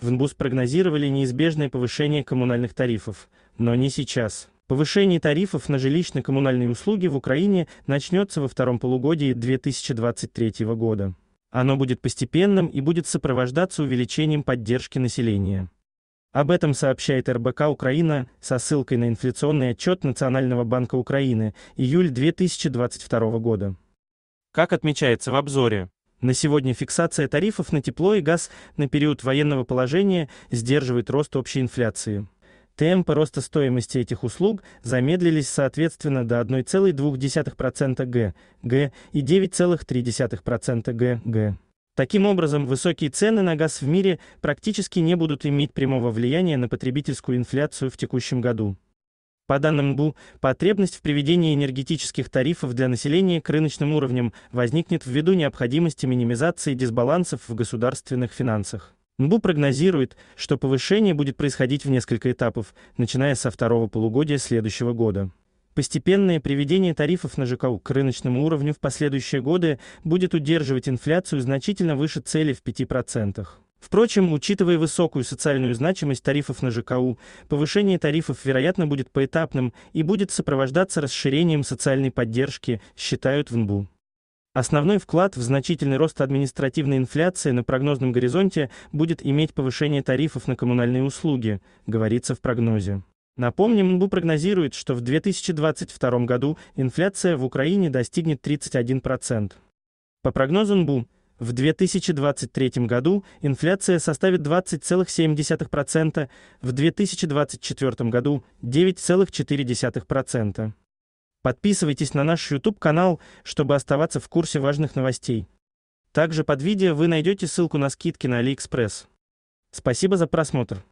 В НБУС прогнозировали неизбежное повышение коммунальных тарифов, но не сейчас. Повышение тарифов на жилищно-коммунальные услуги в Украине начнется во втором полугодии 2023 года. Оно будет постепенным и будет сопровождаться увеличением поддержки населения. Об этом сообщает РБК Украина со ссылкой на инфляционный отчет Национального банка Украины июль 2022 года. Как отмечается в обзоре, на сегодня фиксация тарифов на тепло и газ на период военного положения сдерживает рост общей инфляции. Темпы роста стоимости этих услуг замедлились соответственно до 1,2% г, г и 9,3% г, г. Таким образом, высокие цены на газ в мире практически не будут иметь прямого влияния на потребительскую инфляцию в текущем году. По данным МБУ, потребность в приведении энергетических тарифов для населения к рыночным уровням возникнет ввиду необходимости минимизации дисбалансов в государственных финансах. МБУ прогнозирует, что повышение будет происходить в несколько этапов, начиная со второго полугодия следующего года. Постепенное приведение тарифов на ЖКУ к рыночному уровню в последующие годы будет удерживать инфляцию значительно выше цели в 5%. Впрочем, учитывая высокую социальную значимость тарифов на ЖКУ, повышение тарифов, вероятно, будет поэтапным и будет сопровождаться расширением социальной поддержки, считают в НБУ. Основной вклад в значительный рост административной инфляции на прогнозном горизонте будет иметь повышение тарифов на коммунальные услуги, говорится в прогнозе. Напомним, НБУ прогнозирует, что в 2022 году инфляция в Украине достигнет 31%. По прогнозу НБУ, в 2023 году инфляция составит 20,7%, в 2024 году 9,4%. Подписывайтесь на наш YouTube-канал, чтобы оставаться в курсе важных новостей. Также под видео вы найдете ссылку на скидки на AliExpress. Спасибо за просмотр.